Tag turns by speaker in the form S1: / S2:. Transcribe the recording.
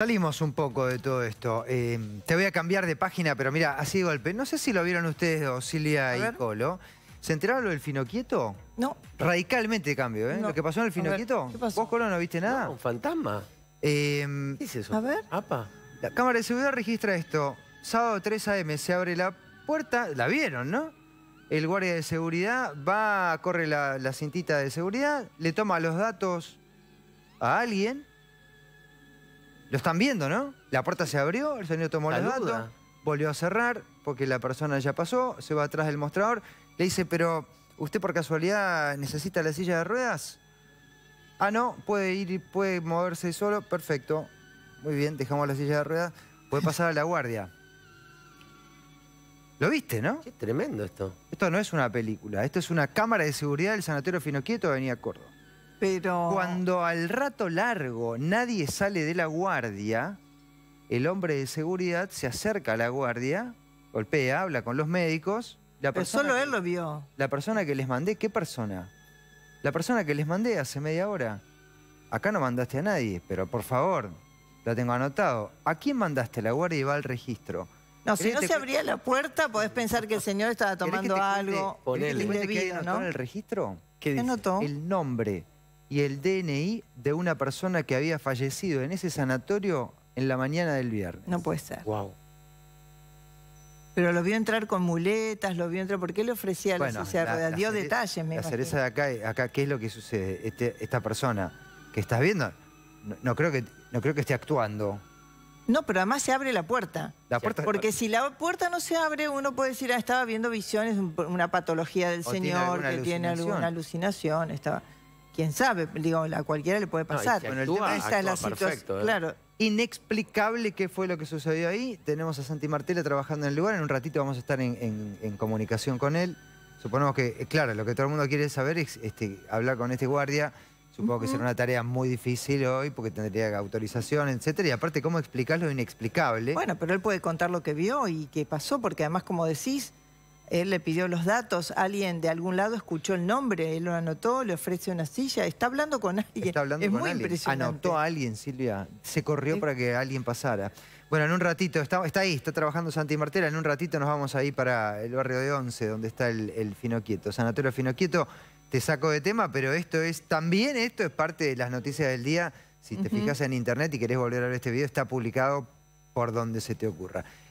S1: Salimos un poco de todo esto. Em, te voy a cambiar de página, pero mira, así de golpe. No sé si lo vieron ustedes dos, Silvia y Colo. ¿Se enteraron lo del Finoquieto? No. Radicalmente cambio, ¿eh? Lo que pasó en el Finoquieto. ¿Qué ¿Vos, Colo, no viste nada? un fantasma. Em, ¿Qué es eso? A ver. Apa. La cámara de seguridad registra esto. Sábado 3 a.m. se abre la puerta. La vieron, ¿no? El guardia de seguridad va, corre la cintita de seguridad, le toma los datos a alguien lo están viendo, ¿no? La puerta se abrió, el señor tomó la datos, volvió a cerrar porque la persona ya pasó, se va atrás del mostrador, le dice, pero ¿usted por casualidad necesita la silla de ruedas? Ah, no, puede ir, puede moverse solo, perfecto. Muy bien, dejamos la silla de ruedas. Puede pasar a la guardia. ¿Lo viste, no? Qué tremendo esto. Esto no es una película, esto es una cámara de seguridad del Sanatorio Finoquieto de Avenida Córdoba. Cuando al rato largo nadie sale de la guardia, el hombre de seguridad se acerca a la guardia, golpea, habla con los médicos. Pero solo él lo vio. La persona que les mandé, ¿qué persona? La persona que les mandé hace media hora. Acá no mandaste a nadie, pero por favor, la tengo anotado. ¿A quién mandaste? La guardia y va al registro. No, si no se abría la
S2: puerta, podés pensar que el señor estaba tomando algo. ¿Qué anotó en el
S1: registro? ¿Qué dice? anotó? El nombre, y el DNI de una persona que había fallecido en ese sanatorio en la mañana del viernes. No puede ser. Wow. Pero lo vio entrar con
S2: muletas, lo vio entrar... ¿Por qué le ofrecía la dio detalles, La
S1: de acá, acá, ¿qué es lo que sucede? Este, esta persona que estás viendo, no, creo que, no creo que esté actuando. No, pero además se abre la puerta. Porque si la puerta no se abre, uno puede decir, ah,
S2: estaba viendo visiones, una patología del señor, que tiene alguna alucinación. Estaba
S1: quién sabe, digo, a cualquiera le puede pasar. pero esa es la situación, ¿eh? claro, inexplicable qué fue lo que sucedió ahí. Tenemos a Santi Martela trabajando en el lugar, en un ratito vamos a estar en, comunicación con él. Suponemos que, eh, claro, lo que todo el mundo quiere saber es este, hablar con este guardia. Supongo que será una tarea muy difícil hoy porque tendría autorización, etcétera. Y aparte, ¿cómo explicas lo inexplicable? Bueno, pero él puede contar lo que vio y qué pasó, porque además, como decís,
S2: él le pidió los datos, alguien de algún lado escuchó el nombre, él lo anotó, le ofrece una
S1: silla, está hablando con alguien. Está hablando con muy alguien. impresionante. Anotó a alguien, Silvia, se corrió para que alguien pasara. Bueno, en un ratito, está, ahí, está trabajando Santi Martela, en un ratito nos vamos ahí para el barrio de Once, donde está el, Finoquieto, Sanatorio Finoquieto. Te saco de tema, pero esto es, también esto es parte de las noticias del día. Si te fijas en internet y querés volver a ver este video, está publicado por donde se te ocurra.